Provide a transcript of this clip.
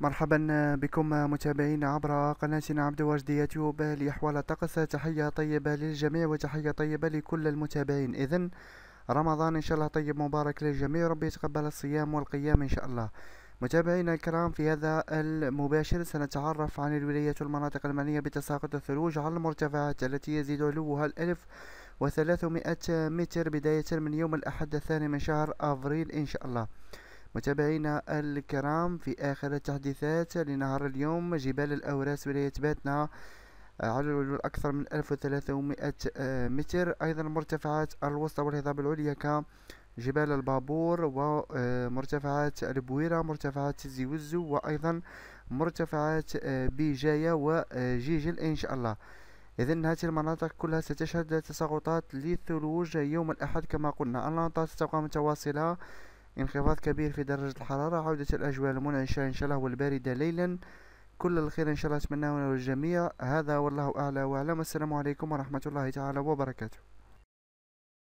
مرحبا بكم متابعين عبر قناتنا عبد وجد يوتيوب لأحوال الطقس تحية طيبة للجميع وتحية طيبة لكل المتابعين إذا رمضان إن شاء الله طيب مبارك للجميع ربي يتقبل الصيام والقيام إن شاء الله متابعينا الكرام في هذا المباشر سنتعرف عن الولايات والمناطق المعنية بتساقط الثلوج على المرتفعات التي يزيد علوها الألف وثلاثمائة متر بداية من يوم الأحد الثاني من شهر أفريل إن شاء الله متابعينا الكرام في آخر التحديثات لنهار اليوم جبال الأوراس ولاية باتنا على العلو اكثر من 1300 آه، متر أيضا مرتفعات الوسطى والهضاب العليا كجبال البابور ومرتفعات آه، البويرة مرتفعات زيوزو وأيضا مرتفعات آه، بيجاية وجيجل إن شاء الله إذا هذه المناطق كلها ستشهد تساقطات للثلوج يوم الأحد كما قلنا الأمطار ستبقى متواصلة انخفاض كبير في درجة الحرارة عودة الأجواء المنعشة إن شاء الله والباردة ليلا كل الخير إن شاء الله أتمناه للجميع هذا والله أعلى وأعلم السلام عليكم ورحمة الله تعالى وبركاته